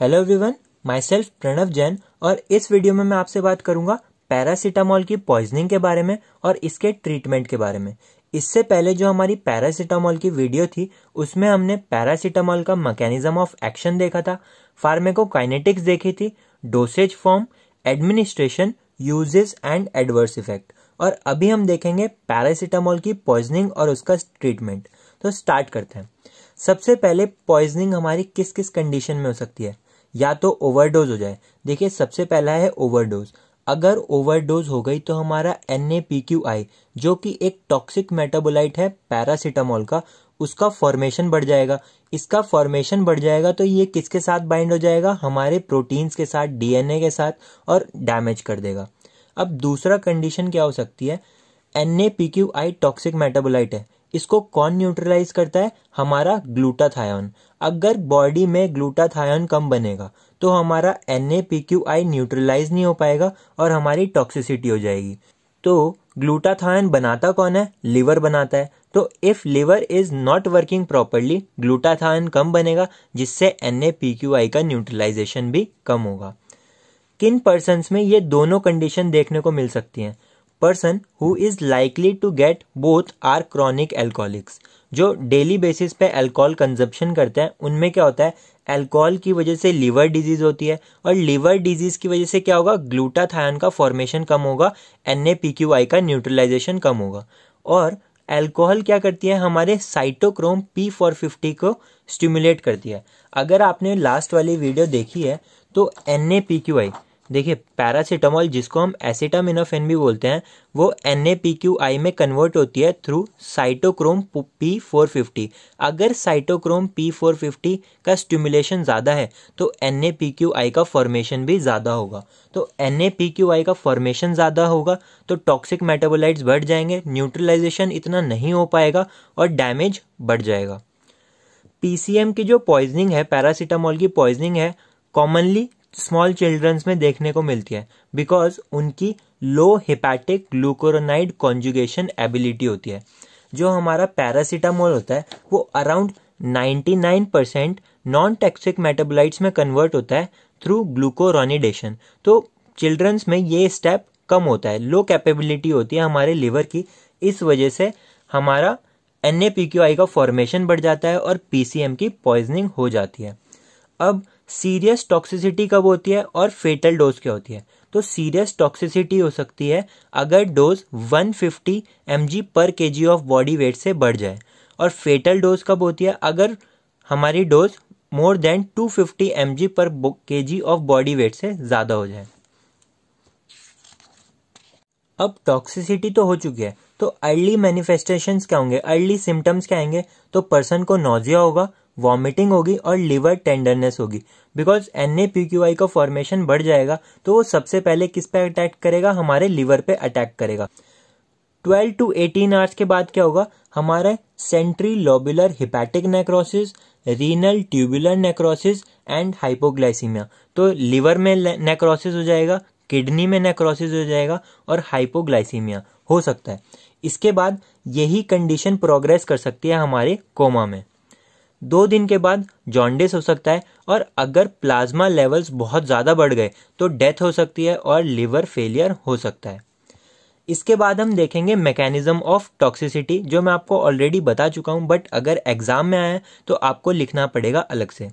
hello everyone myself Pranav Jain और इस video में मैं आपसे बात करूंगा पैरासिटामोल की पॉइजनिंग के बारे में और इसके ट्रीटमेंट के बारे में इससे पहले जो हमारी पैरासिटामोल की वीडियो थी उसमें हमने पैरासिटामोल का मैकेनिज्म ऑफ एक्शन देखा था फार्मेकोकाइनेटिक्स देखी थी dosage form administration uses and adverse effect और अभी हम देखेंगे पैरासिटामोल की पॉइजनिंग और उसका ट्रीटमेंट तो स्टार्ट करते हैं सबसे पहले पॉइजनिंग हमारी किस किस कंडीशन में हो सकती है या तो ओवरडोज हो जाए देखिए सबसे पहला है ओवरडोज अगर ओवरडोज हो गई तो हमारा N A P Q I जो कि एक टॉक्सिक मेटाबोलाइट है पैरासीटामोल का उसका फॉर्मेशन बढ़ जाएगा इसका फॉर्मेशन बढ़ जाएगा तो ये किसके साथ बाइंड हो जाएगा हमारे प्रोटीन्स के साथ डीएनए के साथ और डैमेज कर देगा अब दूसरा कंडीशन क्या हो सकती है N A P Q I toxic metabolite है इसको कौन न्यूट्रलाइज करता है हमारा ग्लूटाथायन अगर बॉडी में ग्लूटाथायन कम बनेगा तो हमारा N A P Q I neutralize नहीं हो पाएगा और हमारी टॉक्सिसिटी हो जाएगी तो ग्लूटाथायन बनाता कौन है लीवर बनाता है तो if liver is not working properly glutathione कम बनेगा जिससे N A P Q I का न्यूट्रलाइजेशन भी कम होगा किन पर्सन में ये दोनों कंडीशन देखने को मिल सकती हैं person who is likely to get both are chronic alcoholics जो डेली बेसिस पे अल्कोहल कंजप्शन करते हैं उनमें क्या होता है अल्कोहल की वजह से लीवर डिजीज़ होती है और लीवर डिजीज़ की वजह से क्या होगा ग्लूटाथायन का फॉर्मेशन कम होगा एन का न्यूट्रलाइजेशन कम होगा और अल्कोहल क्या करती है हमारे साइटोक्रोम पी फोर फिफ्टी को स्टिमुलेट करती है अगर आपने लास्ट वाली वीडियो देखी है तो एन देखिए पैरासीटामोल जिसको हम एसिटामिनोफेन भी बोलते हैं वो N A P Q I में कन्वर्ट होती है through cytochrome P four fifty अगर साइटोक्रोम पी फोर फिफ्टी का स्टिमुलेशन ज़्यादा है तो N A P Q I का फॉर्मेशन भी ज़्यादा होगा तो N A P Q I का फॉर्मेशन ज़्यादा होगा तो टॉक्सिक मेटाबोलाइट्स बढ़ जाएंगे न्यूट्रलाइजेशन इतना नहीं हो पाएगा और डैमेज बढ़ जाएगा एम की जो पॉइजनिंग है पैरासीटामोल की पॉइजनिंग है कॉमनली स्मॉल चिल्ड्रंस में देखने को मिलती है बिकॉज उनकी low hepatic glucuronide conjugation ability होती है जो हमारा पैरासीटामोल होता है वो around 99 percent non toxic metabolites में कन्वर्ट होता है थ्रू ग्लूकोरोनिडेशन तो चिल्ड्रंस में ये स्टेप कम होता है लो कैपेबिलिटी होती है हमारे लिवर की इस वजह से हमारा एन का फॉर्मेशन बढ़ जाता है और पी की पॉइजनिंग हो जाती है अब सीरियस टॉक्सिसिटी कब होती है और फेटल डोज क्या होती है तो सीरियस टॉक्सिसिटी हो सकती है अगर डोज 150 फिफ्टी पर के ऑफ बॉडी वेट से बढ़ जाए और फेटल डोज कब होती है अगर हमारी डोज मोर देन 250 फिफ्टी पर के ऑफ बॉडी वेट से ज़्यादा हो जाए अब टॉक्सिसिटी तो हो चुकी है तो अर्ली मैनिफेस्टेशंस क्या होंगे अर्ली सिम्टम्स क्या आएंगे तो पर्सन को नोजिया होगा वॉमिटिंग होगी और लिवर टेंडरनेस होगी because N A P Q I का फॉर्मेशन बढ़ जाएगा तो वो सबसे पहले किस पे अटैक करेगा हमारे लीवर पे अटैक करेगा 12 टू 18 आवर्स के बाद क्या होगा हमारे centrilobular hepatic necrosis renal tubular necrosis and hypoglycaemia तो लीवर में नेक्रोसिस हो जाएगा किडनी में नेक्रोसिस हो जाएगा और हाइपोग्लाइसीमिया हो सकता है इसके बाद यही कंडीशन प्रोग्रेस कर सकती है हमारे कोमा में दो दिन के बाद जॉन्डिस हो सकता है और अगर प्लाज्मा लेवल्स बहुत ज़्यादा बढ़ गए तो डेथ हो सकती है और लिवर फेलियर हो सकता है इसके बाद हम देखेंगे मैकेनिज्म ऑफ टॉक्सिसिटी जो मैं आपको ऑलरेडी बता चुका हूँ बट अगर एग्ज़ाम में आया तो आपको लिखना पड़ेगा अलग से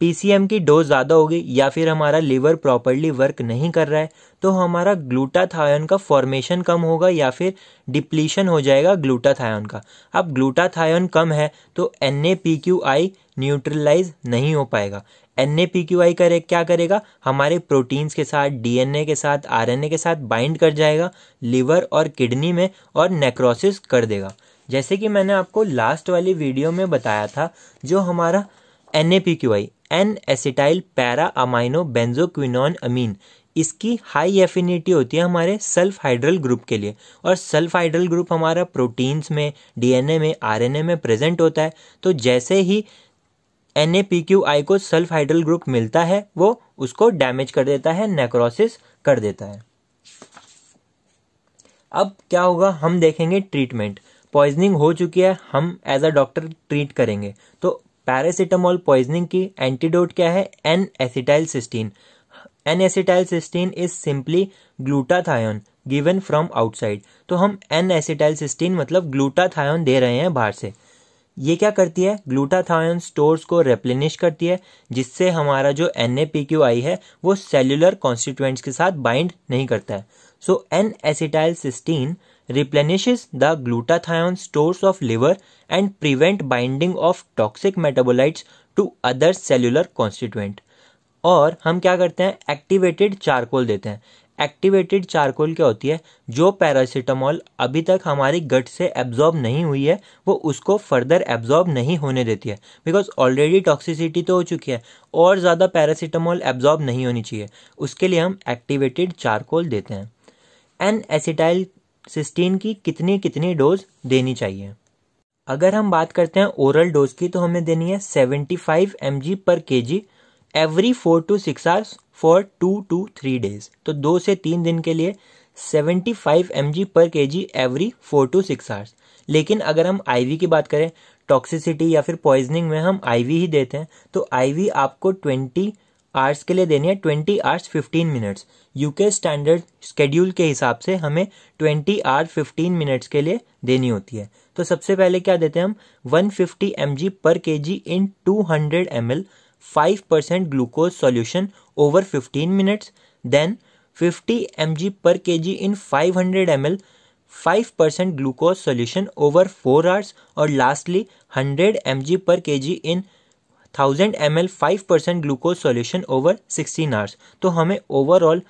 पीसीएम की डोज ज़्यादा होगी या फिर हमारा लीवर प्रॉपरली वर्क नहीं कर रहा है तो हमारा ग्लूटाथायन का फॉर्मेशन कम होगा या फिर डिप्लीशन हो जाएगा ग्लूटाथायन का अब ग्लूटाथायन कम है तो N A P Q I neutralize नहीं हो पाएगा N A P Q I करे क्या करेगा हमारे प्रोटीन्स के साथ डी एन ए के साथ आर एन ए के साथ बाइंड कर जाएगा लीवर और किडनी में और नेक्रोसिस कर देगा जैसे कि मैंने आपको लास्ट वाली वीडियो में बताया था जो हमारा N A P Q I N acetyl para amino benzoquinone imine इसकी हाई एफिनिटी होती है हमारे सल्फ हाइड्रल ग्रुप के लिए और सल्फ हाइड्रल ग्रुप हमारा प्रोटीन्स में डीएनए में आरएनए में प्रेजेंट होता है तो जैसे ही N A P Q I को सल्फ हाइड्रल ग्रुप मिलता है वो उसको डैमेज कर देता है नेक्रोसिस कर देता है अब क्या होगा हम देखेंगे ट्रीटमेंट पॉइजनिंग हो चुकी है हम एज अ डॉक्टर ट्रीट करेंगे तो पैरासीटामोल पॉइजनिंग की एंटीडोट क्या है N acetyl cysteine N acetyl cysteine is simply glutathione given from outside तो हम एन एसिटाइल सिस्टीन मतलब ग्लूटाथायोन दे रहे हैं बाहर से ये क्या करती है ग्लूटाथायोन स्टोर्स को रेप्लेनिश करती है जिससे हमारा जो N A P Q I है वो सेल्यूलर कॉन्स्टिट्यूएंट्स के साथ बाइंड नहीं करता है so N acetyl cysteine replenishes the glutathione stores of liver and prevent binding of toxic metabolites to other cellular constituent और हम क्या करते हैं एक्टिवेटेड चारकोल देते हैं एक्टिवेटेड चारकोल क्या होती है जो पैरासिटामोल अभी तक हमारी गट से एब्जॉर्ब नहीं हुई है वो उसको फर्दर एब्जॉर्ब नहीं होने देती है बिकॉज ऑलरेडी टॉक्सिसिटी तो हो चुकी है और ज़्यादा पैरासिटामोल एब्जॉर्ब नहीं होनी चाहिए उसके लिए हम एक्टिवेटेड चारकोल देते हैं एन एसिटाइल सिस्टीन की कितने कितने डोज देनी चाहिए अगर हम बात करते हैं ओरल डोज की तो हमें देनी है 75 five M per K G every four to six hours for two to three days तो दो से तीन दिन के लिए 75 five M per K G every four to six hours लेकिन अगर हम आईवी की बात करें टॉक्सिसिटी या फिर पॉइजनिंग में हम आईवी ही देते हैं तो आईवी आपको 20 आर्ट्स के लिए देनी है twenty arts fifteen minutes UK standard schedule के हिसाब से हमें ट्वेंटी आर फिफ्टीन मिनट्स के लिए देनी होती है तो सबसे पहले क्या देते हैं हम one fifty M G per K G in two hundred M L five percent glucose solution over fifteen minutes then fifty M G per K G in five hundred M L five percent glucose solution over four hours और lastly hundred M G per K G in thousand M L five percent glucose solution over sixteen hours तो हमें overall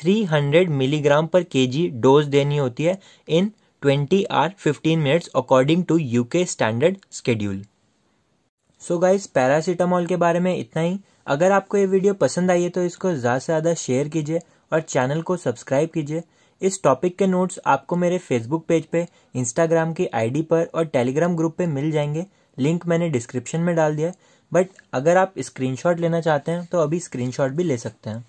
three hundred milligram पर K जी dose देनी होती है in twenty or fifteen minutes according to U K standard schedule so guys paracetamol के बारे में इतना ही अगर आपको ये वीडियो पसंद आई है तो इसको ज़्यादा से ज़्यादा शेयर कीजिए और चैनल को सब्सक्राइब कीजिए इस टॉपिक के नोट्स आपको मेरे फेसबुक पेज पे इंस्टाग्राम की आईडी पर और टेलीग्राम ग्रुप पे मिल जाएंगे लिंक मैंने डिस्क्रिप्शन में डाल दिया है बट अगर आप स्क्रीनशॉट लेना चाहते हैं तो अभी स्क्रीनशॉट भी ले सकते हैं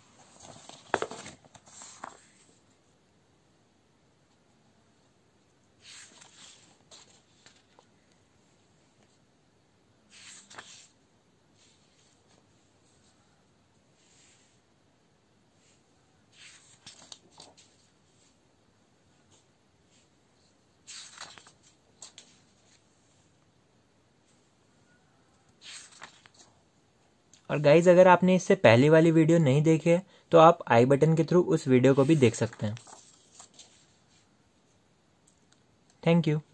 और गाइज अगर आपने इससे पहले वाली वीडियो नहीं देखी है तो आप आई बटन के थ्रू उस वीडियो को भी देख सकते हैं थैंक यू